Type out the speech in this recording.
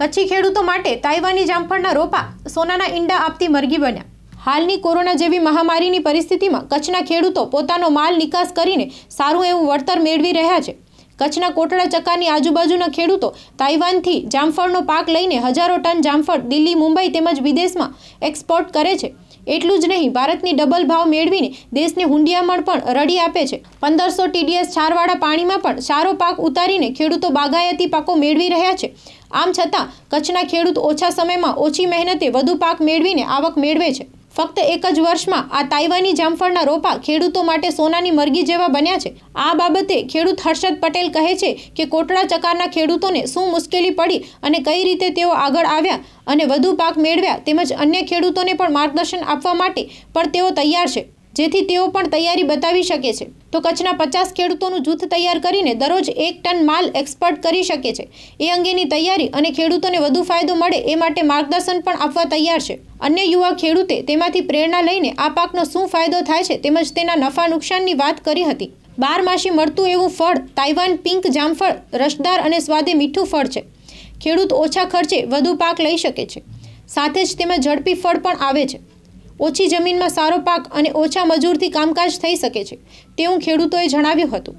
કચ્છી ખેડૂતો માટે તાઇવાની જામફળના રોપા સોનાના ઈંડા આપતી મરગી બન્યા હાલની કોરોના જેવી મહામારીની પરિસ્થિતિમાં કચ્છના ખેડૂતો પોતાનો માલ નિકાસ કરીને સારું એવું વળતર મેળવી રહ્યા છે કચ્છના કોટડા ચક્કાની આજુબાજુના ખેડૂતો તાઇવાનથી જામફળનો પાક લઈને હજારો ટન જામફળ દિલ્હી મુંબઈ તેમજ વિદેશમાં એક્સપોર્ટ કરે છે એટલું જ નહીં ભારતની ડબલ ભાવ મેળવીને દેશને હુંડિયામણ પણ રડી આપે છે પંદરસો ટીડીએસ છારવાળા પાણીમાં પણ સારો પાક ઉતારીને ખેડૂતો બાગાયતી પાકો મેળવી રહ્યા છે આમ છતાં કચ્છના ખેડૂત ઓછા સમયમાં ઓછી મહેનતે વધુ પાક મેળવીને આવક મેળવે છે ફક્ત એક જ વર્ષમાં આ તાઇવાની જામફળના રોપા ખેડૂતો માટે સોનાની મરગી જેવા બન્યા છે આ બાબતે ખેડૂત હર્ષદ પટેલ કહે છે કે કોટડા ચકારના ખેડૂતોને શું મુશ્કેલી પડી અને કઈ રીતે તેઓ આગળ આવ્યા અને વધુ પાક મેળવ્યા તેમજ અન્ય ખેડૂતોને પણ માર્ગદર્શન આપવા માટે પણ તેઓ તૈયાર છે જેથી તેઓ પણ તૈયારી બતાવી શકે છે તો કચ્છના પચાસ ખેડૂતોનું જૂથ તૈયાર કરીને દરરોજ એક ટન માલ એક્સપોર્ટ કરી શકે છે એ અંગેની તૈયારી અને ખેડૂતોને વધુ ફાયદો મળે એ માટે માર્ગદર્શન પણ આપવા તૈયાર છે અન્ય યુવા ખેડૂતે તેમાંથી પ્રેરણા લઈને આ પાકનો શું ફાયદો થાય છે તેમજ તેના નફા નુકસાનની વાત કરી હતી બારમાસી મળતું એવું ફળ તાઇવાન પિંક જામફળ રસદાર અને સ્વાદે મીઠું ફળ છે ખેડૂત ઓછા ખર્ચે વધુ પાક લઈ શકે છે સાથે જ તેમાં ઝડપી ફળ પણ આવે છે ઓછી જમીનમાં સારો પાક અને ઓછા મજૂરથી કામકાજ થઈ શકે છે તેવું ખેડૂતોએ જણાવ્યું હતું